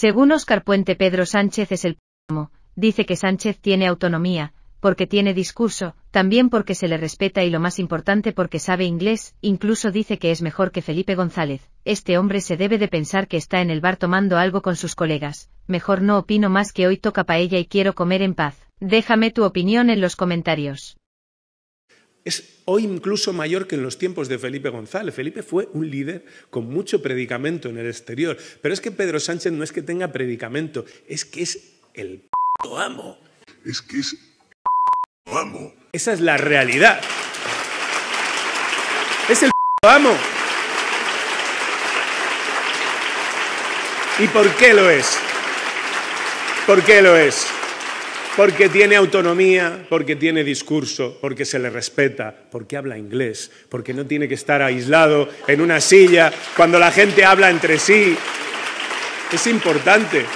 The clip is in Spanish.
Según Oscar Puente Pedro Sánchez es el primo, dice que Sánchez tiene autonomía, porque tiene discurso, también porque se le respeta y lo más importante porque sabe inglés, incluso dice que es mejor que Felipe González, este hombre se debe de pensar que está en el bar tomando algo con sus colegas, mejor no opino más que hoy toca paella y quiero comer en paz, déjame tu opinión en los comentarios. Hoy incluso mayor que en los tiempos de Felipe González. Felipe fue un líder con mucho predicamento en el exterior. Pero es que Pedro Sánchez no es que tenga predicamento, es que es el p amo. Es que es el amo. Esa es la realidad. Es el p amo. ¿Y por qué lo es? ¿Por qué lo es? porque tiene autonomía, porque tiene discurso, porque se le respeta, porque habla inglés, porque no tiene que estar aislado en una silla cuando la gente habla entre sí. Es importante.